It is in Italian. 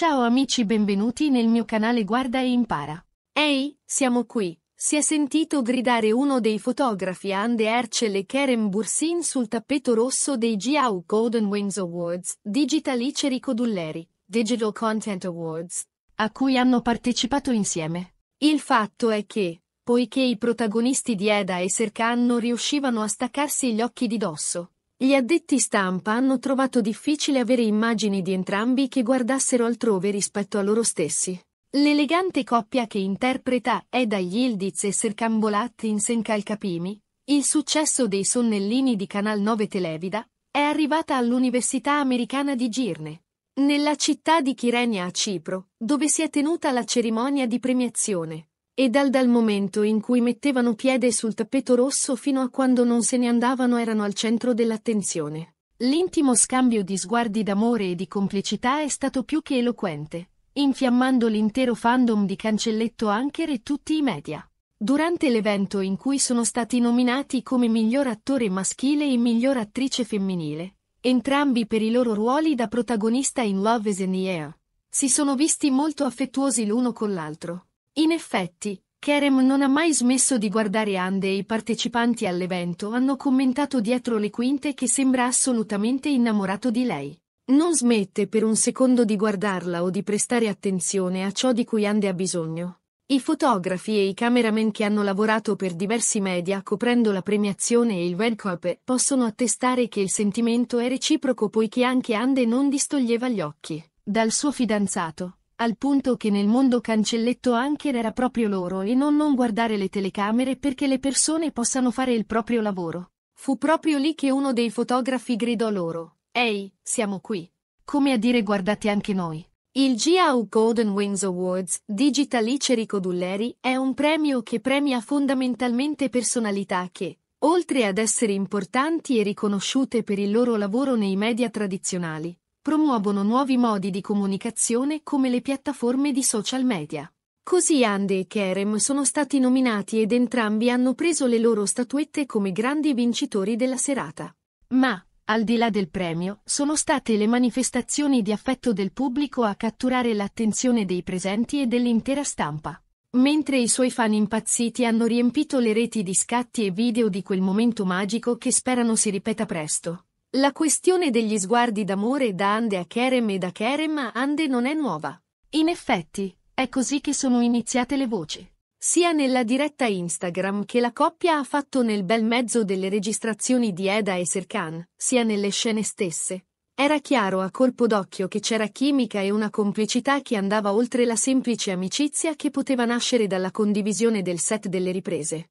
Ciao amici benvenuti nel mio canale Guarda e Impara. Ehi, siamo qui! Si è sentito gridare uno dei fotografi Ande Herschel e Kerem Bursin sul tappeto rosso dei GAU Golden Wings Awards, Digital Rico Dulleri, Digital Content Awards, a cui hanno partecipato insieme. Il fatto è che, poiché i protagonisti di Eda e Serkan non riuscivano a staccarsi gli occhi di dosso, gli addetti stampa hanno trovato difficile avere immagini di entrambi che guardassero altrove rispetto a loro stessi. L'elegante coppia che interpreta Eda Yildiz e Serkambolat in Senkal Capimi, il successo dei sonnellini di Canal 9 Televida, è arrivata all'Università Americana di Girne, nella città di Chirenia a Cipro, dove si è tenuta la cerimonia di premiazione e dal dal momento in cui mettevano piede sul tappeto rosso fino a quando non se ne andavano erano al centro dell'attenzione. L'intimo scambio di sguardi d'amore e di complicità è stato più che eloquente, infiammando l'intero fandom di Cancelletto Anker e tutti i media. Durante l'evento in cui sono stati nominati come miglior attore maschile e miglior attrice femminile, entrambi per i loro ruoli da protagonista in Love is in the Air, si sono visti molto affettuosi l'uno con l'altro in effetti, Kerem non ha mai smesso di guardare Ande e i partecipanti all'evento hanno commentato dietro le quinte che sembra assolutamente innamorato di lei. Non smette per un secondo di guardarla o di prestare attenzione a ciò di cui Ande ha bisogno. I fotografi e i cameraman che hanno lavorato per diversi media coprendo la premiazione e il World Cup possono attestare che il sentimento è reciproco poiché anche Ande non distoglieva gli occhi dal suo fidanzato al punto che nel mondo cancelletto Anker era proprio loro e non non guardare le telecamere perché le persone possano fare il proprio lavoro. Fu proprio lì che uno dei fotografi gridò loro, Ehi, siamo qui. Come a dire guardate anche noi. Il GAU Golden Wings Awards, Digital Iceri Dulleri, è un premio che premia fondamentalmente personalità che, oltre ad essere importanti e riconosciute per il loro lavoro nei media tradizionali, promuovono nuovi modi di comunicazione come le piattaforme di social media. Così Ande e Kerem sono stati nominati ed entrambi hanno preso le loro statuette come grandi vincitori della serata. Ma, al di là del premio, sono state le manifestazioni di affetto del pubblico a catturare l'attenzione dei presenti e dell'intera stampa. Mentre i suoi fan impazziti hanno riempito le reti di scatti e video di quel momento magico che sperano si ripeta presto. La questione degli sguardi d'amore da Ande a Kerem e da Kerem a Ande non è nuova. In effetti, è così che sono iniziate le voci. Sia nella diretta Instagram che la coppia ha fatto nel bel mezzo delle registrazioni di Eda e Serkan, sia nelle scene stesse. Era chiaro a colpo d'occhio che c'era chimica e una complicità che andava oltre la semplice amicizia che poteva nascere dalla condivisione del set delle riprese.